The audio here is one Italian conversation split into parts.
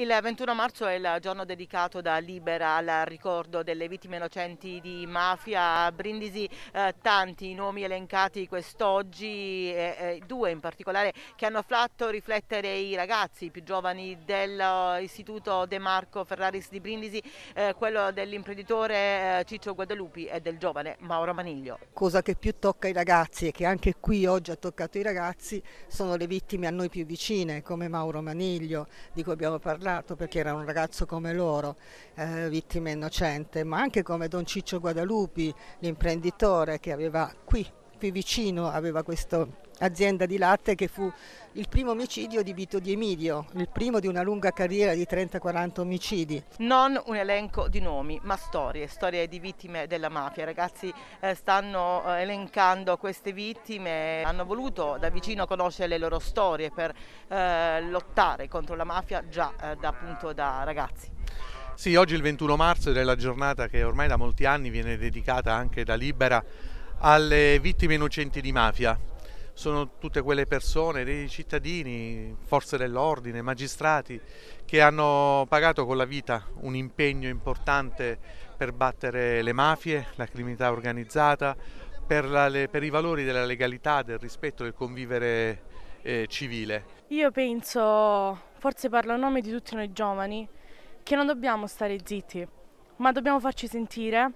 Il 21 marzo è il giorno dedicato da Libera al ricordo delle vittime innocenti di mafia. A Brindisi eh, tanti nomi elencati quest'oggi, eh, due in particolare che hanno fatto riflettere i ragazzi più giovani dell'Istituto De Marco Ferraris di Brindisi, eh, quello dell'imprenditore eh, Ciccio Guadalupi e del giovane Mauro Maniglio. Cosa che più tocca i ragazzi e che anche qui oggi ha toccato i ragazzi sono le vittime a noi più vicine come Mauro Maniglio di cui abbiamo parlato dimostrato perché era un ragazzo come loro, eh, vittima innocente, ma anche come Don Ciccio Guadalupi, l'imprenditore che aveva qui qui vicino aveva questa azienda di latte che fu il primo omicidio di Vito Di Emilio, il primo di una lunga carriera di 30-40 omicidi. Non un elenco di nomi, ma storie, storie di vittime della mafia. Ragazzi eh, stanno eh, elencando queste vittime, hanno voluto da vicino conoscere le loro storie per eh, lottare contro la mafia già eh, da, appunto, da ragazzi. Sì, oggi il 21 marzo ed è la giornata che ormai da molti anni viene dedicata anche da Libera alle vittime innocenti di mafia. Sono tutte quelle persone, dei cittadini, forze dell'ordine, magistrati che hanno pagato con la vita un impegno importante per battere le mafie, la criminalità organizzata, per, la, per i valori della legalità, del rispetto, del convivere eh, civile. Io penso, forse parlo a nome di tutti noi giovani, che non dobbiamo stare zitti, ma dobbiamo farci sentire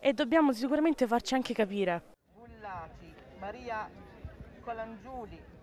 e dobbiamo sicuramente farci anche capire. Bullati, Maria Colangiuli,